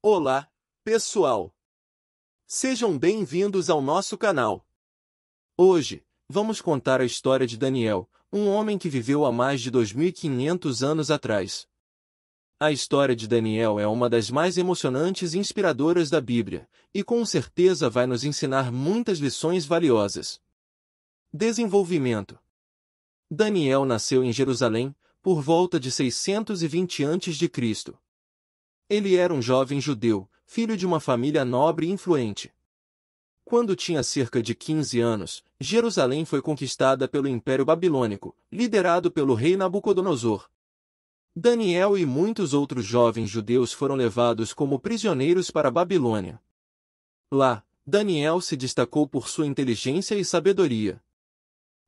Olá, pessoal! Sejam bem-vindos ao nosso canal. Hoje, vamos contar a história de Daniel, um homem que viveu há mais de 2.500 anos atrás. A história de Daniel é uma das mais emocionantes e inspiradoras da Bíblia, e com certeza vai nos ensinar muitas lições valiosas. Desenvolvimento Daniel nasceu em Jerusalém, por volta de 620 a.C. Ele era um jovem judeu, filho de uma família nobre e influente. Quando tinha cerca de 15 anos, Jerusalém foi conquistada pelo Império Babilônico, liderado pelo rei Nabucodonosor. Daniel e muitos outros jovens judeus foram levados como prisioneiros para a Babilônia. Lá, Daniel se destacou por sua inteligência e sabedoria.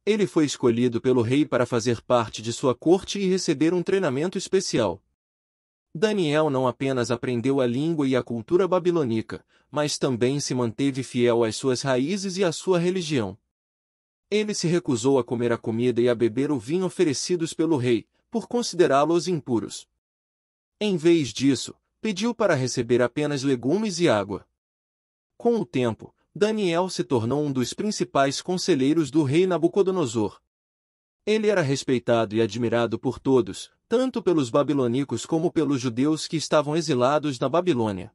Ele foi escolhido pelo rei para fazer parte de sua corte e receber um treinamento especial. Daniel não apenas aprendeu a língua e a cultura babilônica, mas também se manteve fiel às suas raízes e à sua religião. Ele se recusou a comer a comida e a beber o vinho oferecidos pelo rei, por considerá-los impuros. Em vez disso, pediu para receber apenas legumes e água. Com o tempo, Daniel se tornou um dos principais conselheiros do rei Nabucodonosor. Ele era respeitado e admirado por todos, tanto pelos babilônicos como pelos judeus que estavam exilados na Babilônia.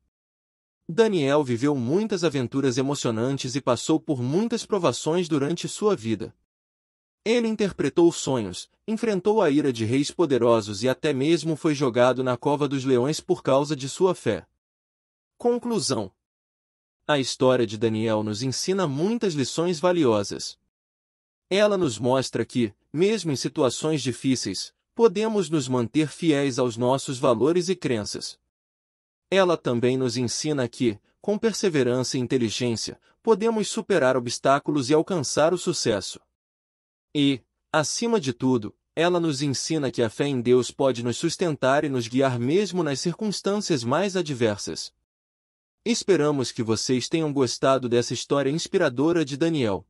Daniel viveu muitas aventuras emocionantes e passou por muitas provações durante sua vida. Ele interpretou sonhos, enfrentou a ira de reis poderosos e até mesmo foi jogado na cova dos leões por causa de sua fé. Conclusão: A história de Daniel nos ensina muitas lições valiosas. Ela nos mostra que, mesmo em situações difíceis, podemos nos manter fiéis aos nossos valores e crenças. Ela também nos ensina que, com perseverança e inteligência, podemos superar obstáculos e alcançar o sucesso. E, acima de tudo, ela nos ensina que a fé em Deus pode nos sustentar e nos guiar mesmo nas circunstâncias mais adversas. Esperamos que vocês tenham gostado dessa história inspiradora de Daniel.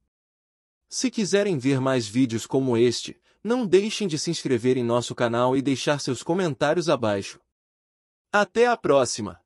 Se quiserem ver mais vídeos como este, não deixem de se inscrever em nosso canal e deixar seus comentários abaixo. Até a próxima!